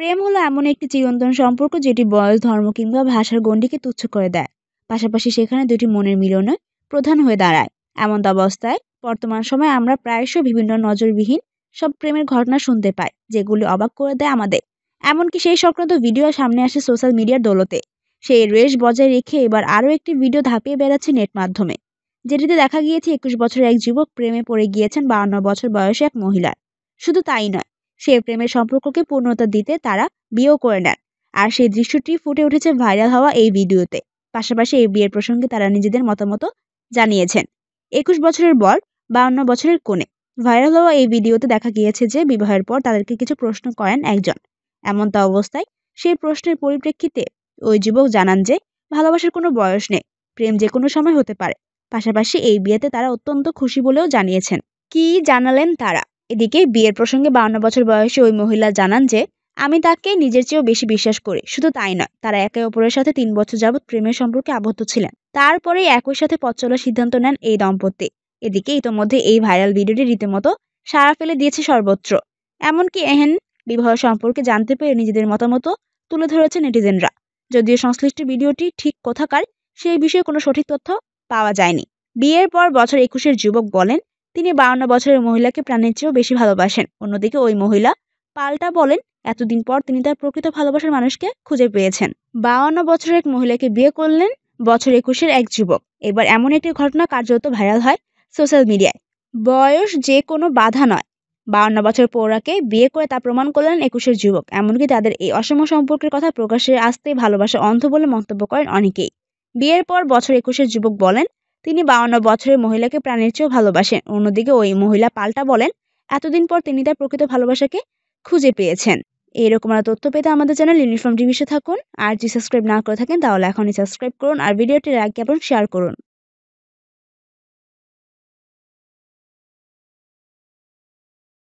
প্রেম হলো এমন একটি চিরন্তন সম্পর্ক যেটি বয়স ধর্ম কিংবা ভাষার গণ্ডিকে তুচ্ছ করে দেয় পাশাপাশি সেখানে দুটি মনের মিলনে প্রধান হয়ে দাঁড়ায় এমন অবস্থায় বর্তমান সময়ে আমরা প্রায়শই বিভিন্ন নজরবিহীন সব প্রেমের ঘটনা শুনতে পাই যেগুলি অবাক করে দেয় আমাদের এমনকি সেই সংক্রান্ত ভিডিও সামনে আসে সোশ্যাল মিডিয়ার দৌলতে সেই রেশ বজায় রেখে এবার আরও একটি ভিডিও ধাপিয়ে বেড়াচ্ছে নেট মাধ্যমে যেটিতে দেখা গিয়েছে একুশ বছরের এক যুবক প্রেমে পড়ে গিয়েছেন বাউন্ন বছর বয়সে এক মহিলার শুধু তাই নয় সে প্রেমের সম্পর্ককে পূর্ণতা দিতে তারা বিয়েও করে নেন আর সেই দৃশ্যটি ফুটে উঠেছে ভাইরাল হওয়া এই ভিডিওতে পাশাপাশি এই বিয়ের প্রসঙ্গে তারা নিজেদের মতামত জানিয়েছেন একুশ বছরের বর বাউন্ন বছরের কোণে ভাইরাল হওয়া এই ভিডিওতে দেখা গিয়েছে যে বিবাহের পর তাদেরকে কিছু প্রশ্ন করেন একজন এমন তা অবস্থায় সেই প্রশ্নের পরিপ্রেক্ষিতে ওই যুবক জানান যে ভালোবাসার কোনো বয়স নেই প্রেম যে কোনো সময় হতে পারে পাশাপাশি এই বিয়েতে তারা অত্যন্ত খুশি বলেও জানিয়েছেন কি জানালেন তারা এদিকে বিয়ের প্রসঙ্গে বাউন্ন বছর বয়সী ওই মহিলা জানান যে আমি তাকে নিজের চেয়েও বেশি বিশ্বাস করি শুধু তাই নয় তারা একে অপরের সাথে তিন বছর যাবৎ প্রেমের সম্পর্কে আবদ্ধ ছিলেন তারপরে একই সাথে পথ চলার সিদ্ধান্ত নেন এই দম্পতি এদিকে ইতোমধ্যে এই ভাইরাল ভিডিওটি রীতিমতো সাড়া ফেলে দিয়েছে সর্বত্র এমনকি এহেন বিবাহ সম্পর্কে জানতে পেরে নিজেদের মতামত তুলে ধরেছে নেটিজেনরা যদিও সংশ্লিষ্ট ভিডিওটি ঠিক কোথাকার সেই বিষয়ে কোনো সঠিক তথ্য পাওয়া যায়নি বিয়ের পর বছর একুশের যুবক বলেন তিনি বাউন্ন বছরের মহিলাকে প্রাণের চেয়েও বেশি ভালোবাসেন অন্যদিকে ওই মহিলা পাল্টা বলেন এতদিন পর তিনি তার প্রকৃত ভালোবাসার মানুষকে খুঁজে পেয়েছেন বাউন্ন বছরের এক মহিলাকে বিয়ে করলেন বছর একুশের এক যুবক এবার এমন একটি ঘটনা কার্যত ভাইরাল হয় সোশ্যাল মিডিয়ায় বয়স যে কোনো বাধা নয় বাউন্ন বছর পৌরাকে বিয়ে করে তা প্রমাণ করলেন একুশের যুবক এমনকি তাদের এই অসম সম্পর্কের কথা প্রকাশ্যে আসতে ভালোবাসা অন্ধ বলে মন্তব্য করেন অনেকেই বিয়ের পর বছর একুশের যুবক বলেন তিনি বাউন্ন বছরের মহিলাকে প্রাণের চেয়েও ভালোবাসেন অন্যদিকে ওই মহিলা পাল্টা বলেন এতদিন পর তিনি তার প্রকৃত ভালোবাসাকে খুঁজে পেয়েছেন রকম আর তথ্য পেতে আমাদের চ্যানেল ইউনিফর্ম টিভিতে থাকুন আর যদি সাবস্ক্রাইব না করে থাকেন তাহলে এখনই সাবস্ক্রাইব করুন আর ভিডিওটি লাইক এবং শেয়ার করুন